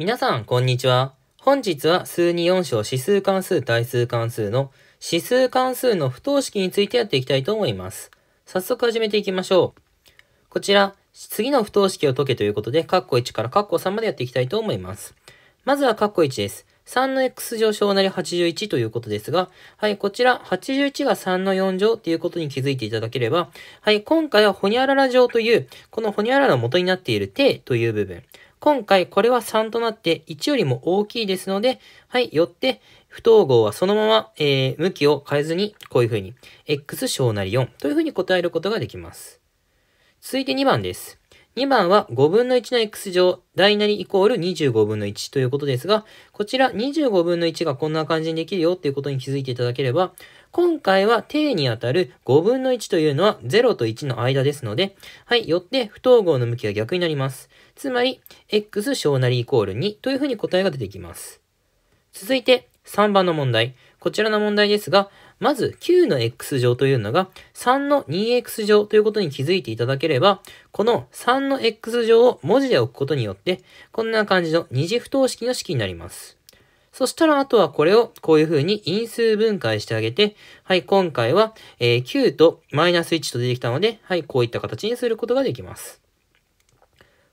皆さん、こんにちは。本日は数に4章指数関数対数関数の指数関数の不等式についてやっていきたいと思います。早速始めていきましょう。こちら、次の不等式を解けということで、カッコ1からカッコ3までやっていきたいと思います。まずはカッコ1です。3の x 乗小なり81ということですが、はい、こちら、81が3の4乗っていうことに気づいていただければ、はい、今回はホニャララ乗という、このホニャララの元になっている定という部分、今回これは3となって1よりも大きいですので、はい、よって、不等号はそのまま、えー、向きを変えずに、こういうふうに、x 小なり4というふうに答えることができます。続いて2番です。2番は5分の1の x 乗、大なりイコール25分の1ということですが、こちら25分の1がこんな感じにできるよっていうことに気づいていただければ、今回は定にあたる5分の1というのは0と1の間ですので、はい、よって不等号の向きが逆になります。つまり、x 小なりイコール2というふうに答えが出てきます。続いて、3番の問題。こちらの問題ですが、まず Q の x 乗というのが3の 2x 乗ということに気づいていただければ、この3の x 乗を文字で置くことによって、こんな感じの二次不等式の式になります。そしたら、あとはこれをこういう風に因数分解してあげて、はい、今回は、えー、9とマイナス1と出てきたので、はい、こういった形にすることができます。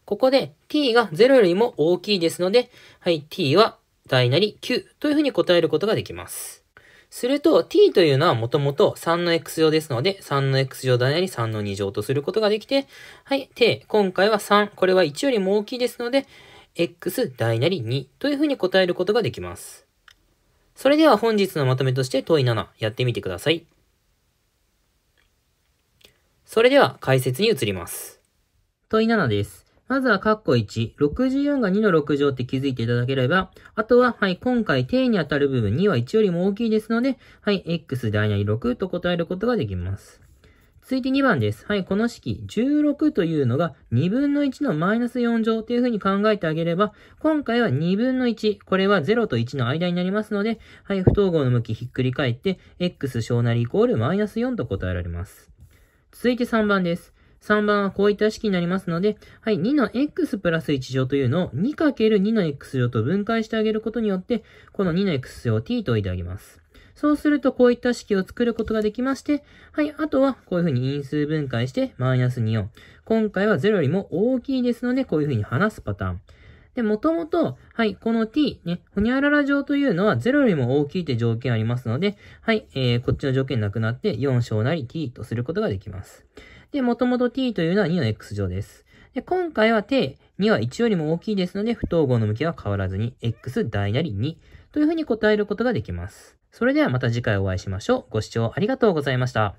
ここで t が0よりも大きいですので、はい、t は大なり9というふうに答えることができます。すると t というのはもともと3の x 乗ですので、3の x 乗大なり3の2乗とすることができて、はい、t、今回は3、これは1よりも大きいですので、x 大なり2というふうに答えることができます。それでは本日のまとめとして問い7やってみてください。それでは解説に移ります。問い7です。まずはカッコ1、64が2の6乗って気づいていただければ、あとは、はい、今回定に当たる部分2は1よりも大きいですので、はい、x 第り6と答えることができます。続いて2番です。はい、この式、16というのが2分の1のマイナス4乗というふうに考えてあげれば、今回は2分の1、これは0と1の間になりますので、はい、不等号の向きひっくり返って、x 小なりイコールマイナス4と答えられます。続いて3番です。3番はこういった式になりますので、はい、2の x プラス1乗というのを 2×2 の x 乗と分解してあげることによって、この2の x 乗を t と置いてあげます。そうすると、こういった式を作ることができまして、はい、あとは、こういうふうに因数分解して、マイナス2を。今回は0よりも大きいですので、こういうふうに離すパターン。で、もともと、はい、この t、ね、ほにゃらら乗というのは0よりも大きいって条件ありますので、はい、えー、こっちの条件なくなって4小なり t とすることができます。で、もともと t というのは2の x 乗です。で、今回は t、2は1よりも大きいですので、不等号の向きは変わらずに、x 大なり2というふうに答えることができます。それではまた次回お会いしましょう。ご視聴ありがとうございました。